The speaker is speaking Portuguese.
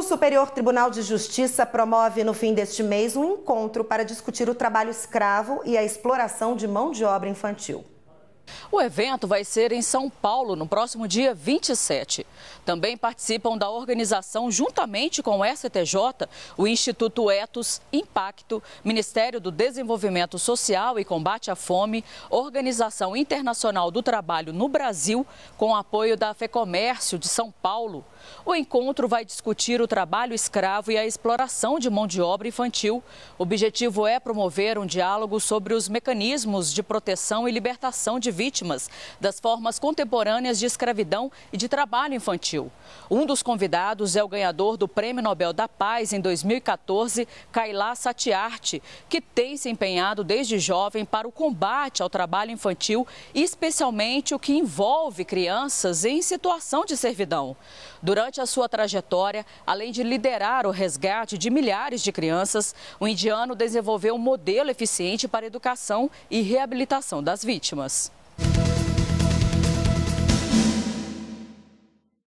O Superior Tribunal de Justiça promove no fim deste mês um encontro para discutir o trabalho escravo e a exploração de mão de obra infantil. O evento vai ser em São Paulo no próximo dia 27. Também participam da organização, juntamente com o STJ, o Instituto Etos Impacto, Ministério do Desenvolvimento Social e Combate à Fome, Organização Internacional do Trabalho no Brasil, com apoio da FEComércio de São Paulo. O encontro vai discutir o trabalho escravo e a exploração de mão de obra infantil. O objetivo é promover um diálogo sobre os mecanismos de proteção e libertação de vítimas das formas contemporâneas de escravidão e de trabalho infantil. Um dos convidados é o ganhador do Prêmio Nobel da Paz em 2014, Kailash Satyarthi, que tem se empenhado desde jovem para o combate ao trabalho infantil, especialmente o que envolve crianças em situação de servidão. Durante a sua trajetória, além de liderar o resgate de milhares de crianças, o indiano desenvolveu um modelo eficiente para educação e reabilitação das vítimas.